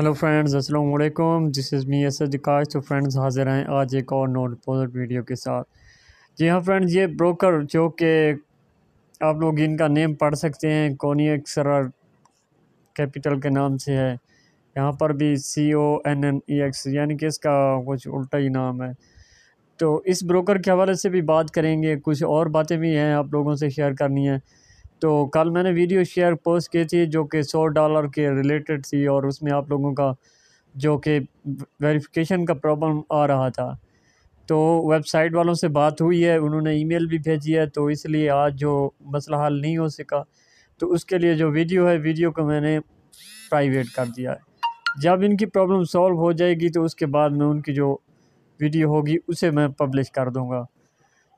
hello friends अस्सलाम वालेकुम this is me S काश तो फ्रेंड्स हाजिर हैं आज एक और नोट पॉजिट वीडियो के साथ जी हाँ फ्रेंड्स ये ब्रोकर जो कि आप लोग इनका नेम पढ़ सकते हैं कोनियक्सरा कैपिटल के नाम से है यहाँ पर भी C O N N E X यानी कि इसका कुछ उल्टा ही नाम है तो इस ब्रोकर के हवाले से भी बात करेंगे कुछ और बातें भी हैं आप लोगों से शेयर करनी है तो कल मैंने वीडियो शेयर पोस्ट की थी जो कि सौ डॉलर के रिलेटेड थी और उसमें आप लोगों का जो कि वेरिफिकेशन का प्रॉब्लम आ रहा था तो वेबसाइट वालों से बात हुई है उन्होंने ईमेल भी भेजी है तो इसलिए आज जो मसला हल नहीं हो सका तो उसके लिए जो वीडियो है वीडियो को मैंने प्राइवेट कर दिया है जब इनकी प्रॉब्लम सॉल्व हो जाएगी तो उसके बाद में उनकी जो वीडियो होगी उसे मैं पब्लिश कर दूँगा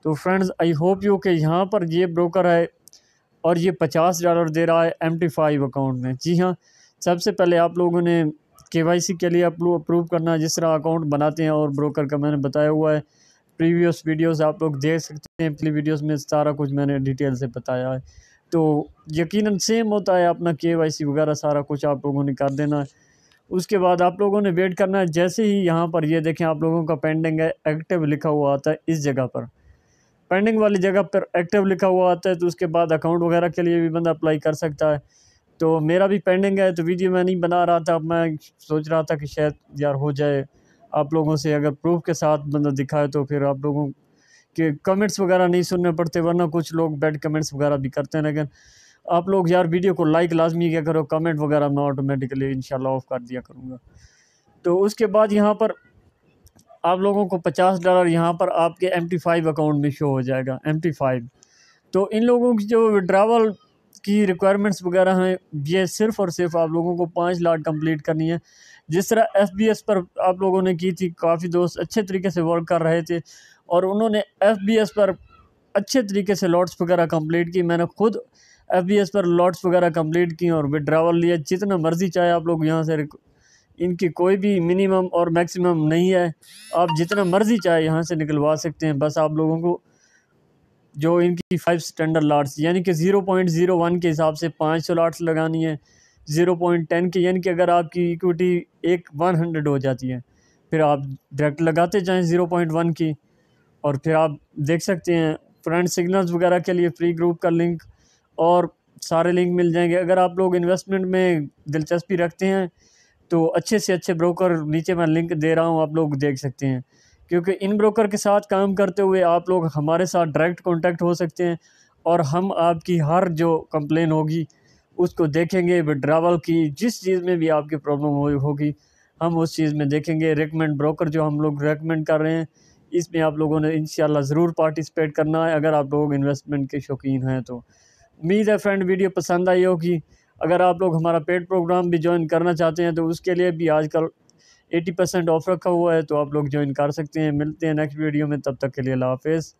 तो फ्रेंड्स आई होप यू कि यहाँ पर ये ब्रोकर है और ये पचास डॉलर दे रहा है एम टी फाइव अकाउंट में जी हाँ सबसे पहले आप लोगों ने के वाई सी के लिए अप्रूव करना है जिस तरह अकाउंट बनाते हैं और ब्रोकर का मैंने बताया हुआ है प्रीवियस वीडियोस आप लोग देख सकते हैं पिछली वीडियोस में सारा कुछ मैंने डिटेल से बताया है तो यकीनन सेम होता है अपना के वाई सी वगैरह सारा कुछ आप लोगों ने कर देना है उसके बाद आप लोगों ने वेट करना है जैसे ही यहाँ पर ये देखें आप लोगों का पेंडिंग है एक्टिव लिखा हुआ आता है इस जगह पर पेंडिंग वाली जगह पर एक्टिव लिखा हुआ आता है तो उसके बाद अकाउंट वगैरह के लिए भी बंदा अप्लाई कर सकता है तो मेरा भी पेंडिंग है तो वीडियो मैं नहीं बना रहा था अब मैं सोच रहा था कि शायद यार हो जाए आप लोगों से अगर प्रूफ के साथ बंदा दिखाए तो फिर आप लोगों के कमेंट्स वगैरह नहीं सुनने पड़ते वरना कुछ लोग बैड कमेंट्स वगैरह भी करते हैं लेकिन आप लोग यार वीडियो को लाइक लाजमी किया करो कमेंट वगैरह मैं ऑटोमेटिकली इनशाला ऑफ कर दिया करूँगा तो उसके बाद यहाँ पर आप लोगों को पचास डॉलर यहाँ पर आपके एम टी फाइव अकाउंट में शो हो जाएगा एम टी फाइव तो इन लोगों की जो विड्रावल की रिक्वायरमेंट्स वगैरह हैं ये सिर्फ़ और सिर्फ आप लोगों को पाँच लाख कंप्लीट करनी है जिस तरह एफ बी एस पर आप लोगों ने की थी काफ़ी दोस्त अच्छे तरीके से वर्क कर रहे थे और उन्होंने एफ बी एस पर अच्छे तरीके से लॉट्स वगैरह कंप्लीट की मैंने खुद एफ बी एस पर लॉट्स वगैरह कंप्लीट की और विड्रावल लिया जितना मर्ज़ी चाहे आप लोग यहाँ से इनकी कोई भी मिनिमम और मैक्सिमम नहीं है आप जितना मर्ज़ी चाहे यहाँ से निकलवा सकते हैं बस आप लोगों को जो इनकी फाइव स्टैंडर्ड लाट्स यानी कि ज़ीरो पॉइंट ज़ीरो वन के हिसाब से पाँच सौ लाट्स लगानी है ज़ीरो पॉइंट टेन की यानी कि अगर आपकी इक्विटी एक वन हंड्रेड हो जाती है फिर आप डायरेक्ट लगाते जाएँ ज़ीरो पॉइंट वन की और फिर आप देख सकते हैं फ्रंट सिग्नल्स वगैरह के लिए फ्री ग्रुप का लिंक और सारे लिंक मिल जाएंगे अगर आप लोग इन्वेस्टमेंट में दिलचस्पी रखते हैं तो अच्छे से अच्छे ब्रोकर नीचे मैं लिंक दे रहा हूँ आप लोग देख सकते हैं क्योंकि इन ब्रोकर के साथ काम करते हुए आप लोग हमारे साथ डायरेक्ट कॉन्टैक्ट हो सकते हैं और हम आपकी हर जो कंप्लेन होगी उसको देखेंगे विड्रावल की जिस चीज़ में भी आपकी प्रॉब्लम होगी हम उस चीज़ में देखेंगे रिकमेंड ब्रोकर जो हम लोग रेकमेंड कर रहे हैं इसमें आप लोगों ने इन ज़रूर पार्टिसिपेट करना है अगर आप लोग इन्वेस्टमेंट के शौकीन हैं तो उम्मीद है फ्रेंड वीडियो पसंद आई होगी अगर आप लोग हमारा पेड प्रोग्राम भी ज्वाइन करना चाहते हैं तो उसके लिए भी आजकल एटी परसेंट ऑफ़ रखा हुआ है तो आप लोग ज्वाइन कर सकते हैं मिलते हैं नेक्स्ट वीडियो में तब तक के लिए अल्लाह हाफिज़